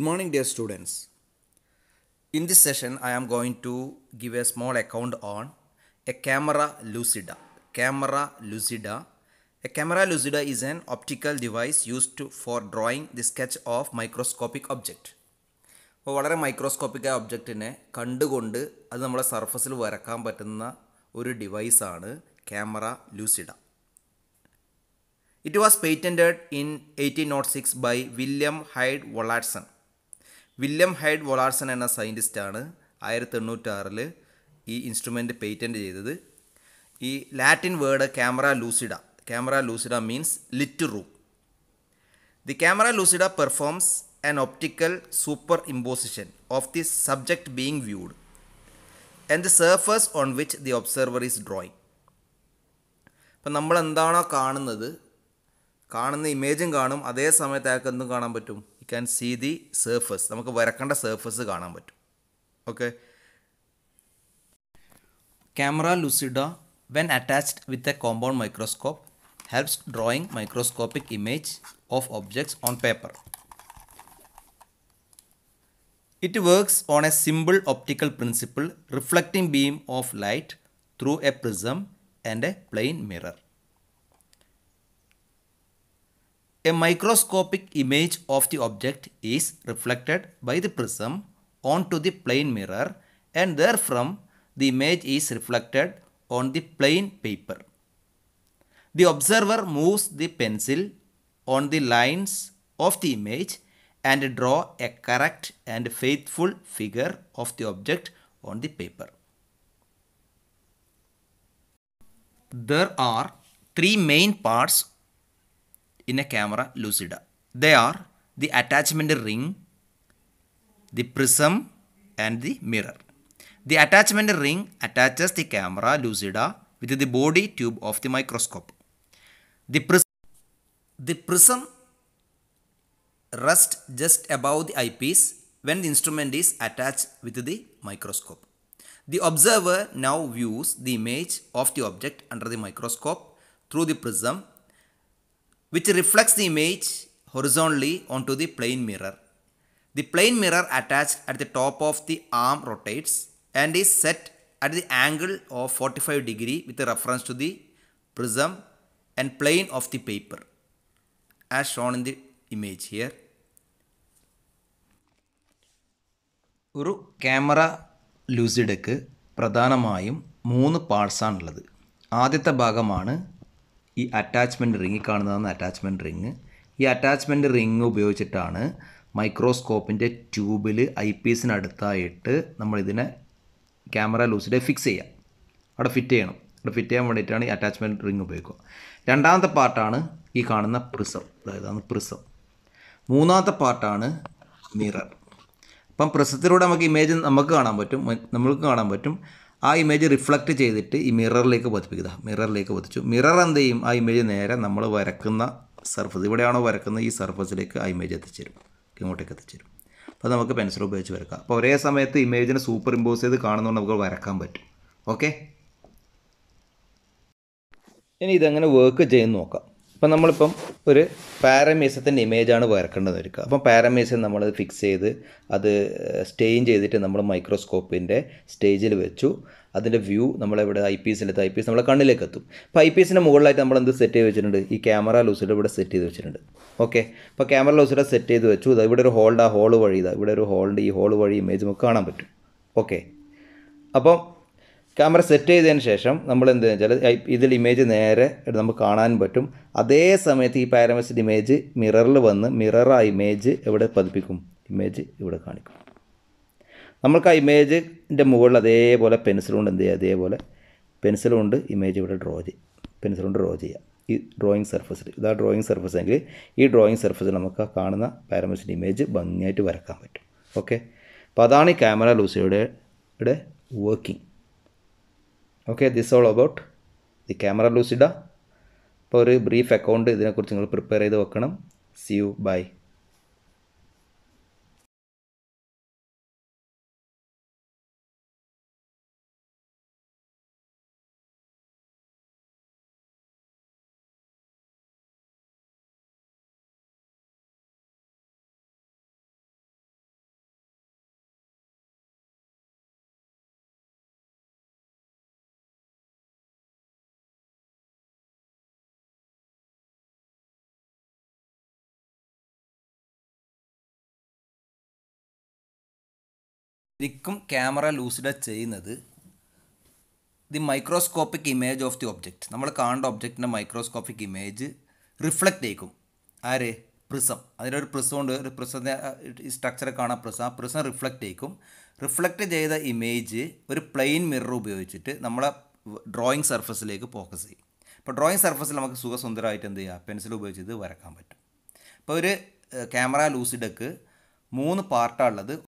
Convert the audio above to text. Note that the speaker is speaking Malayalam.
Good morning, dear students. In this session, I am going to give a small account on a camera lucida. Camera lucida. A camera lucida is an optical device used to, for drawing the sketch of microscopic object. അപ്പോൾ വളരെ മൈക്രോസ്കോപ്പിക് ആയ ഒബ്ജക്റ്റിനെ കണ്ടുകൊണ്ട് അത് നമ്മുടെ സർഫസിൽ വരക്കാൻ പറ്റുന്ന ഒരു ഡിവൈസാണ് camera lucida It was patented in 1806 by William Hyde Wollaston. William Hyde Wollaston എന്ന സയൻറ്റിസ്റ്റാണ് ആയിരത്തി എണ്ണൂറ്റാറിൽ ഈ ഇൻസ്ട്രുമെൻ്റ് പേറ്റൻ്റ് ചെയ്തത് ഈ Latin word camera lucida camera lucida means lit room the camera lucida performs an optical superimposition of the subject being viewed and the surface on which the observer is drawing അപ്പം നമ്മൾ എന്താണോ കാണുന്നത് കാണുന്ന ഇമേജും കാണും അതേ സമയത്ത് അയാൾക്ക് എന്തും കാണാൻ പറ്റും ക്യാൻ സീ ദി സർഫസ് നമുക്ക് വരക്കേണ്ട സർഫസ് കാണാൻ പറ്റും okay camera lucida when attached with a compound microscope helps drawing microscopic image of objects on paper it works on a simple optical principle reflecting beam of light through a prism and a plane mirror A microscopic image of the object is reflected by the prism onto the plane mirror and therefrom the image is reflected on the plane paper. The observer moves the pencil on the lines of the image and draw a correct and faithful figure of the object on the paper. There are three main parts in a camera lucida. They are the attachment ring, the prism and the mirror. The attachment ring attaches the camera lucida with the body tube of the microscope. The prism, the prism rests just above the eyepiece when the instrument is attached with the microscope. The observer now views the image of the object under the microscope through the prism which reflects the image horizontally onto the plane mirror. The plane mirror attached at the top of the arm rotates and is set at the angle of 45 degree with reference to the prism and plane of the paper as shown in the image here. ഒരു ക്യാമറ ലൂസിഡക്ക് പ്രധാനമായും മൂന്ന് പാർട്സാണുള്ളത് ആദ്യത്തെ ഭാഗമാണ് ഈ അറ്റാച്ച്മെൻറ്റ് റിങ് കാണുന്നതാണ് അറ്റാച്ച്മെൻറ്റ് റിങ് ഈ അറ്റാച്ച്മെൻറ്റ് റിങ് ഉപയോഗിച്ചിട്ടാണ് മൈക്രോസ്കോപ്പിൻ്റെ ട്യൂബിൽ ഐ പീസിനടുത്തായിട്ട് നമ്മളിതിനെ ക്യാമറ ലൂസിൻ്റെ ഫിക്സ് ചെയ്യാം അവിടെ ഫിറ്റ് ചെയ്യണം അവിടെ ഫിറ്റ് ചെയ്യാൻ വേണ്ടിയിട്ടാണ് ഈ അറ്റാച്ച്മെൻറ്റ് റിങ് ഉപയോഗിക്കുക രണ്ടാമത്തെ പാർട്ടാണ് ഈ കാണുന്ന പ്രിസം അതായത് പ്രിസം മൂന്നാമത്തെ പാർട്ടാണ് മിറർ അപ്പം പ്രിസത്തിലൂടെ നമുക്ക് ഇമേജ് നമുക്ക് കാണാൻ പറ്റും നമ്മൾക്ക് കാണാൻ പറ്റും ആ ഇമേജ് റിഫ്ലക്റ്റ് ചെയ്തിട്ട് ഈ മിററിലേക്ക് പതിപ്പിക്കുക മിററിലേക്ക് പതിച്ചു മിറർ എന്ത് ചെയ്യും ആ ഇമേജ് നേരെ നമ്മൾ വരക്കുന്ന സർഫസ് ഇവിടെയാണോ വരക്കുന്ന ഈ സർഫസിലേക്ക് ആ ഇമേജ് എത്തിച്ചേരും ഇങ്ങോട്ടേക്ക് എത്തിച്ചേരും അപ്പോൾ നമുക്ക് പെൻസിൽ ഉപയോഗിച്ച് വരക്കാം അപ്പോൾ ഒരേ സമയത്ത് ഇമേജിനെ സൂപ്പർ ഇമ്പോസ് ചെയ്ത് കാണുന്നതുകൊണ്ട് നമുക്ക് വരക്കാൻ പറ്റും ഓക്കെ ഇനി ഇതെങ്ങനെ വർക്ക് ചെയ്യുന്ന നോക്കാം ഇപ്പം നമ്മളിപ്പം ഒരു പാരമീസത്തിൻ്റെ ഇമേജാണ് വരക്കേണ്ടത് ഒരുക്കുക അപ്പം പാരമീസം നമ്മൾ ഫിക്സ് ചെയ്ത് അത് സ്റ്റെയിൻ ചെയ്തിട്ട് നമ്മൾ മൈക്രോസ്കോപ്പിൻ്റെ സ്റ്റേജിൽ വെച്ചു അതിൻ്റെ വ്യൂ നമ്മളിവിടെ ഐ പി എസിലെത്തും ഐ പി എസ് നമ്മളെ കണ്ണിലേക്ക് എത്തും അപ്പോൾ ഐ പി എസിൻ്റെ മുകളിലായിട്ട് നമ്മൾ എന്ത് സെറ്റ് ചെയ്ത് വെച്ചിട്ടുണ്ട് ഈ ക്യാമറ ലൂസിഡ് ഇവിടെ സെറ്റ് ചെയ്ത് വെച്ചിട്ടുണ്ട് ഓക്കെ അപ്പോൾ ക്യാമറ ലൂസിഡ് സെറ്റ് ചെയ്ത് വെച്ചു ഇതാ ഇവിടെ ഒരു ഹോളുണ്ട് ആ ഹോൾ വഴി ഇതാ ഇവിടെ ഒരു ഹോൾഡ് ഈ ഹോൾ വഴി ഇമേജ് നമുക്ക് കാണാൻ പറ്റും ഓക്കെ അപ്പം ക്യാമറ സെറ്റ് ചെയ്തതിന് ശേഷം നമ്മൾ എന്ത് വെച്ചാൽ ഇതിൽ ഇമേജ് നേരെ നമുക്ക് കാണാൻ പറ്റും അതേ സമയത്ത് ഈ പാരമസിഡ് ഇമേജ് മിററിൽ വന്ന് മിറർ ആ ഇമേജ് എവിടെ പതിപ്പിക്കും ഇമേജ് ഇവിടെ കാണിക്കും നമ്മൾക്ക് ആ ഇമേജിൻ്റെ മുകളിൽ അതേപോലെ പെൻസിൽ കൊണ്ട് എന്ത് ചെയ്യുക അതേപോലെ പെൻസിൽ കൊണ്ട് ഇമേജ് ഇവിടെ ഡ്രോ ചെയ്യുക പെൻസിൽ കൊണ്ട് ഡ്രോ ചെയ്യുക ഈ ഡ്രോയിങ് സർഫസിൽ ഇതാ ഡ്രോയിങ് സർഫസ് എങ്കിൽ ഈ ഡ്രോയിങ് സർഫസിൽ നമുക്ക് കാണുന്ന പാരമസിൻ്റെ ഇമേജ് ഭംഗിയായിട്ട് വരക്കാൻ പറ്റും ഓക്കെ അപ്പോൾ അതാണ് ഈ ക്യാമറ ലൂസിയുടെ working okay this all about the camera lucida അപ്പോൾ ഒരു ബ്രീഫ് അക്കൗണ്ട് ഇതിനെക്കുറിച്ച് നിങ്ങൾ പ്രിപ്പയർ ചെയ്ത് വെക്കണം സി യു ബൈ ഇക്കും ക്യാമറ ലൂസിഡ് ചെയ്യുന്നത് the microscopic image of the object നമ്മൾ കാണേണ്ട ഒബ്ജക്റ്റിൻ്റെ മൈക്രോസ്കോപ്പിക് ഇമേജ് റിഫ്ലക്റ്റ് ചെയ്യിക്കും ആര് പ്രിസം അതിലൊരു പ്രിസം ഉണ്ട് ഒരു പ്രിസത്തെ സ്ട്രക്ചർ കാണാൻ പ്രിസം ആ പ്രിസം റിഫ്ലക്റ്റ് ചെയ്യിക്കും റിഫ്ലക്റ്റ് ചെയ്ത ഇമേജ് ഒരു പ്ലെയിൻ മിറർ ഉപയോഗിച്ചിട്ട് നമ്മളെ ഡ്രോയിങ് സർഫസിലേക്ക് ഫോക്കസ് ചെയ്യും അപ്പോൾ ഡ്രോയിങ് സർഫസിൽ നമുക്ക് സുഖസുന്ദരമായിട്ട് എന്ത് ചെയ്യാം പെൻസിൽ ഉപയോഗിച്ച് ഇത് വരക്കാൻ പറ്റും അപ്പോൾ ഒരു ക്യാമറ ലൂസിഡക്ക് മൂന്ന് പാർട്ടാണുള്ളത്